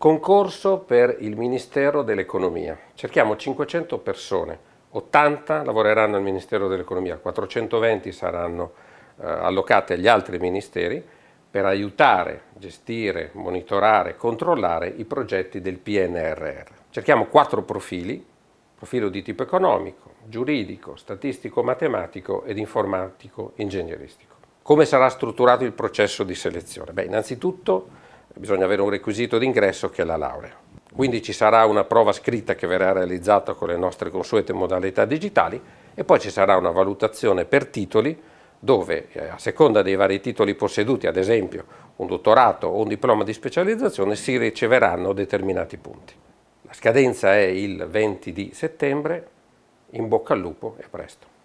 Concorso per il Ministero dell'Economia. Cerchiamo 500 persone, 80 lavoreranno al Ministero dell'Economia, 420 saranno eh, allocate agli altri ministeri per aiutare, gestire, monitorare, controllare i progetti del PNRR. Cerchiamo quattro profili, profilo di tipo economico, giuridico, statistico, matematico ed informatico ingegneristico. Come sarà strutturato il processo di selezione? Beh, innanzitutto bisogna avere un requisito d'ingresso che è la laurea. Quindi ci sarà una prova scritta che verrà realizzata con le nostre consuete modalità digitali e poi ci sarà una valutazione per titoli dove eh, a seconda dei vari titoli posseduti, ad esempio un dottorato o un diploma di specializzazione, si riceveranno determinati punti. La scadenza è il 20 di settembre, in bocca al lupo e a presto.